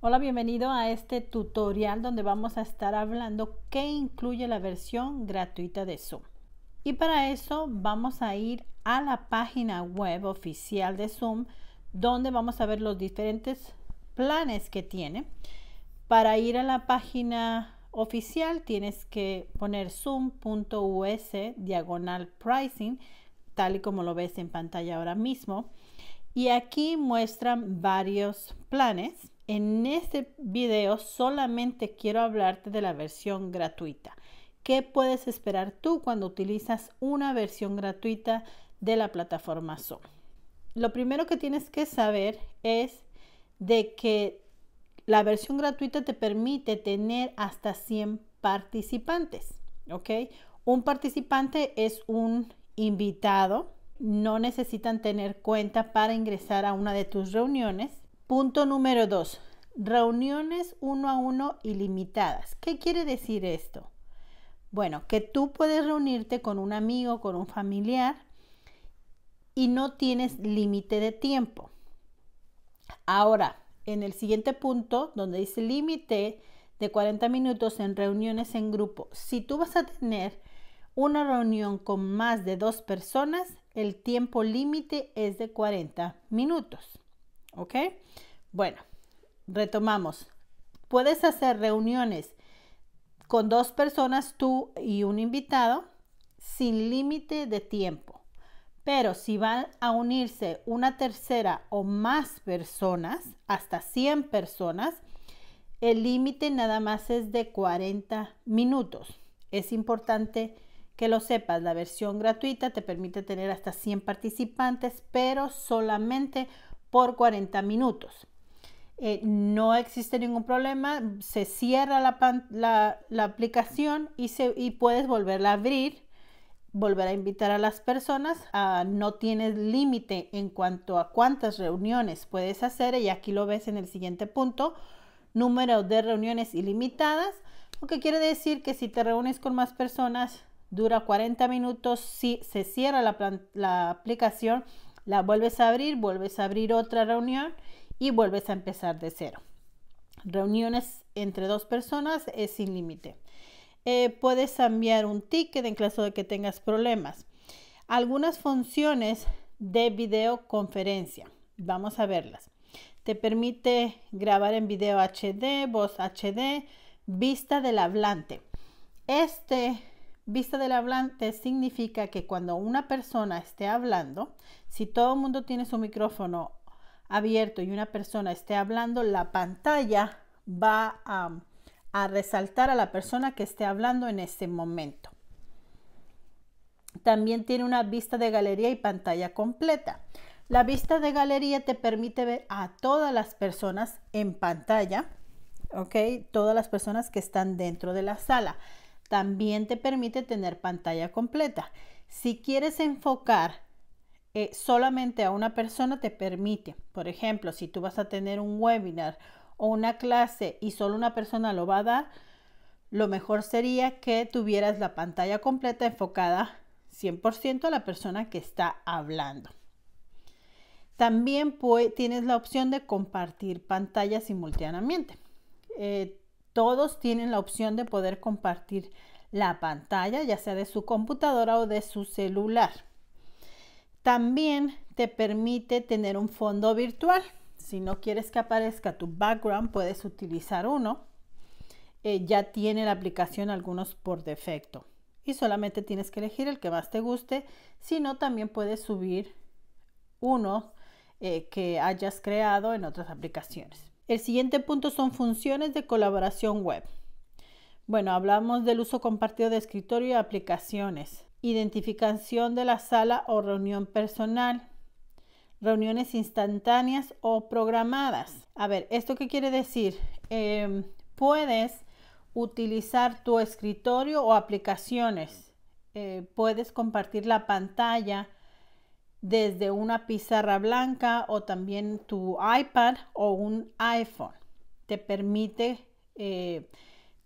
Hola, bienvenido a este tutorial donde vamos a estar hablando qué incluye la versión gratuita de Zoom. Y para eso vamos a ir a la página web oficial de Zoom donde vamos a ver los diferentes planes que tiene. Para ir a la página oficial tienes que poner zoom.us diagonal pricing tal y como lo ves en pantalla ahora mismo. Y aquí muestran varios planes en este video solamente quiero hablarte de la versión gratuita. ¿Qué puedes esperar tú cuando utilizas una versión gratuita de la plataforma Zoom? Lo primero que tienes que saber es de que la versión gratuita te permite tener hasta 100 participantes, ¿ok? Un participante es un invitado, no necesitan tener cuenta para ingresar a una de tus reuniones Punto número 2. Reuniones uno a uno ilimitadas. ¿Qué quiere decir esto? Bueno, que tú puedes reunirte con un amigo, con un familiar y no tienes límite de tiempo. Ahora, en el siguiente punto, donde dice límite de 40 minutos en reuniones en grupo, si tú vas a tener una reunión con más de dos personas, el tiempo límite es de 40 minutos. ¿Ok? Bueno, retomamos. Puedes hacer reuniones con dos personas, tú y un invitado, sin límite de tiempo. Pero si van a unirse una tercera o más personas, hasta 100 personas, el límite nada más es de 40 minutos. Es importante que lo sepas, la versión gratuita te permite tener hasta 100 participantes, pero solamente por 40 minutos. Eh, no existe ningún problema, se cierra la, aplicación y, se, y puedes volverla a abrir, volver a invitar a las personas. no tienes límite en cuanto a cuántas reuniones puedes hacer y aquí lo ves en el siguiente punto, número de reuniones ilimitadas, lo que quiere decir que si te reúnes con más personas, dura 40 minutos, si se cierra la aplicación la vuelves a abrir, vuelves a abrir otra reunión y vuelves a empezar de cero. Reuniones entre dos personas es sin límite. Eh, puedes enviar un ticket en caso de que tengas problemas. Algunas funciones de videoconferencia. Vamos a verlas. Te permite grabar en video HD, voz HD, vista del hablante. Este Vista del hablante significa que cuando una persona esté hablando, si todo el mundo tiene su micrófono abierto y una persona esté hablando, la pantalla va a, resaltar a la persona que esté hablando en ese momento. También tiene una vista de galería y pantalla completa. La vista de galería te permite ver a todas las personas en pantalla, ¿ok? Todas las personas que están dentro de la sala también te permite tener pantalla completa. Si quieres enfocar eh, solamente a una persona, te permite. Por ejemplo, si tú vas a tener un webinar o una clase y solo una persona lo va a dar, lo mejor sería que tuvieras la pantalla completa enfocada 100% a la persona que está hablando. También tienes la opción de compartir pantalla simultáneamente. Eh, todos tienen la opción de poder compartir la pantalla, ya sea de su computadora o de su celular. También te permite tener un fondo virtual. Si no quieres que aparezca tu background, puedes utilizar uno. Eh, ya tiene la aplicación algunos por defecto. Y solamente tienes que elegir el que más te guste. Si no, también puedes subir uno eh, que hayas creado en otras aplicaciones. El siguiente punto son funciones de colaboración web. Bueno, hablamos del uso compartido de escritorio y aplicaciones, identificación de la sala o reunión personal, reuniones instantáneas o programadas. A ver, ¿esto qué quiere decir? Em, puedes utilizar tu escritorio o aplicaciones. Eh, puedes compartir la pantalla desde una pizarra blanca o también tu iPad o un iPhone. Te permite eh,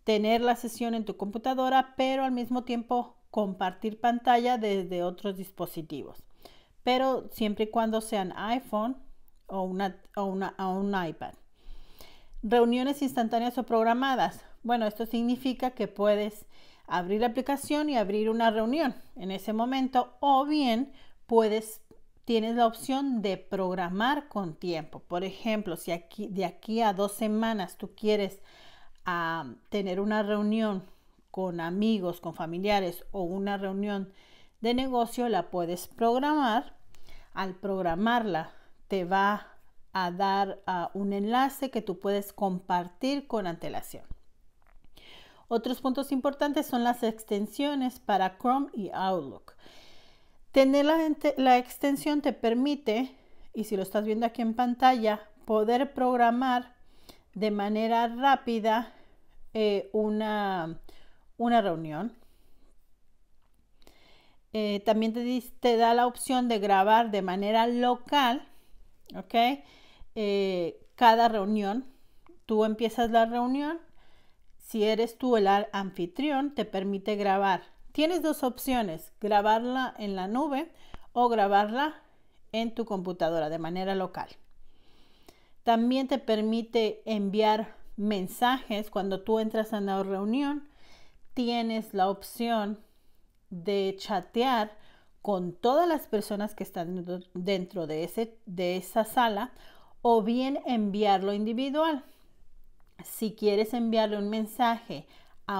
tener la sesión en tu computadora, pero al mismo tiempo compartir pantalla desde otros dispositivos. Pero siempre y cuando sean iPhone o, una, o, un iPad. Reuniones instantáneas o programadas. Bueno, esto significa que puedes abrir la aplicación y abrir una reunión en ese momento o bien puedes tienes la opción de programar con tiempo. Por ejemplo, si aquí, de aquí a dos semanas tú quieres ah, tener una reunión con amigos, con familiares o una reunión de negocio, la puedes programar. Al programarla te va a dar ah, un enlace que tú puedes compartir con antelación. Otros puntos importantes son las extensiones para Chrome y Outlook. Tener la, extensión te permite, y si lo estás viendo aquí en pantalla, poder programar de manera rápida eh, una, reunión. Eh, también te, da la opción de grabar de manera local, ¿ok? Eh, cada reunión. Tú empiezas la reunión. Si eres tú el anfitrión, te permite grabar Tienes dos opciones, grabarla en la nube o grabarla en tu computadora de manera local. También te permite enviar mensajes cuando tú entras a una reunión. Tienes la opción de chatear con todas las personas que están dentro de, de esa sala o bien enviarlo individual. Si quieres enviarle un mensaje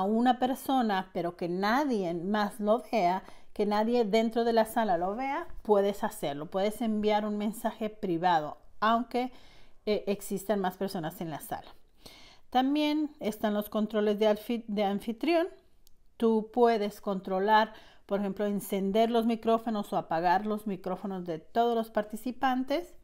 una persona, pero que nadie más lo vea, que nadie dentro de la sala lo vea, puedes hacerlo. Puedes enviar un mensaje privado, aunque eh, existan más personas en la sala. También están los controles de anfitrión. Tú puedes controlar, por ejemplo, encender los micrófonos o apagar los micrófonos de todos los participantes.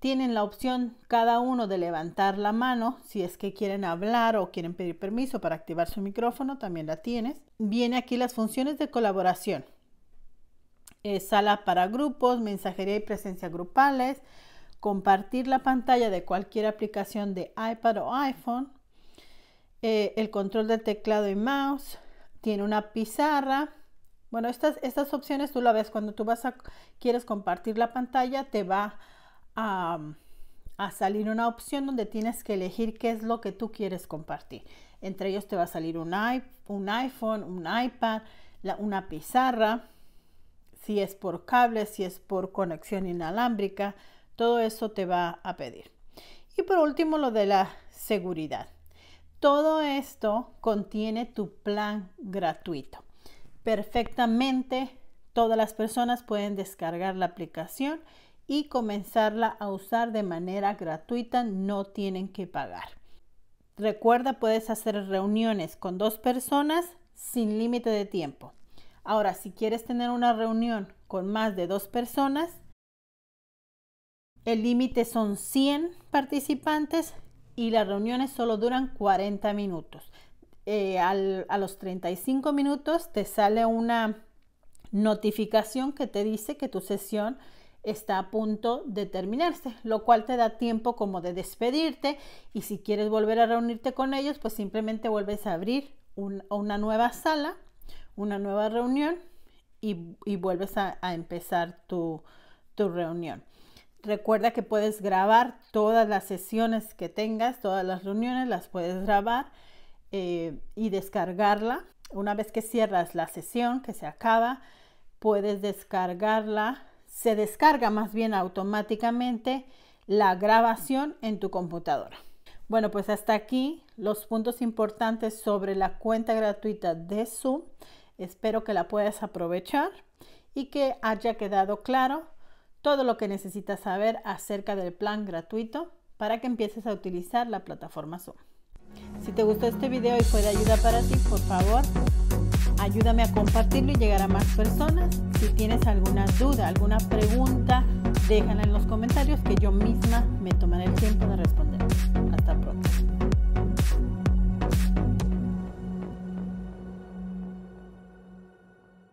Tienen la opción cada uno de levantar la mano si es que quieren hablar o quieren pedir permiso para activar su micrófono, también la tienes. Viene aquí las funciones de colaboración. sala para grupos, mensajería y presencia grupales, compartir la pantalla de cualquier aplicación de iPad o iPhone, eh, el control del teclado y mouse, tiene una pizarra. Bueno, estas, estas opciones tú la ves cuando tú vas a, quieres compartir la pantalla, te va a a, salir una opción donde tienes que elegir qué es lo que tú quieres compartir. Entre ellos te va a salir un, un iPhone, un iPad, una pizarra, si es por cable, si es por conexión inalámbrica, todo eso te va a pedir. Y por último, lo de la seguridad. Todo esto contiene tu plan gratuito. Perfectamente, todas las personas pueden descargar la aplicación y comenzarla a usar de manera gratuita, no tienen que pagar. Recuerda, puedes hacer reuniones con dos personas sin límite de tiempo. Ahora, si quieres tener una reunión con más de dos personas, el límite son 100 participantes y las reuniones solo duran 40 minutos. Eh, a los 35 minutos te sale una notificación que te dice que tu sesión está a punto de terminarse, lo cual te da tiempo como de despedirte y si quieres volver a reunirte con ellos, pues simplemente vuelves a abrir una nueva sala, una nueva reunión y, vuelves a, empezar tu, reunión. Recuerda que puedes grabar todas las sesiones que tengas, todas las reuniones las puedes grabar eh, y descargarla. Una vez que cierras la sesión, que se acaba, puedes descargarla se descarga más bien automáticamente la grabación en tu computadora. Bueno, pues hasta aquí los puntos importantes sobre la cuenta gratuita de Zoom. Espero que la puedas aprovechar y que haya quedado claro todo lo que necesitas saber acerca del plan gratuito para que empieces a utilizar la plataforma Zoom. Si te gustó este video y fue de ayuda para ti, por favor, Ayúdame a compartirlo y llegar a más personas. Si tienes alguna duda, alguna pregunta, déjala en los comentarios que yo misma me tomaré el tiempo de responder.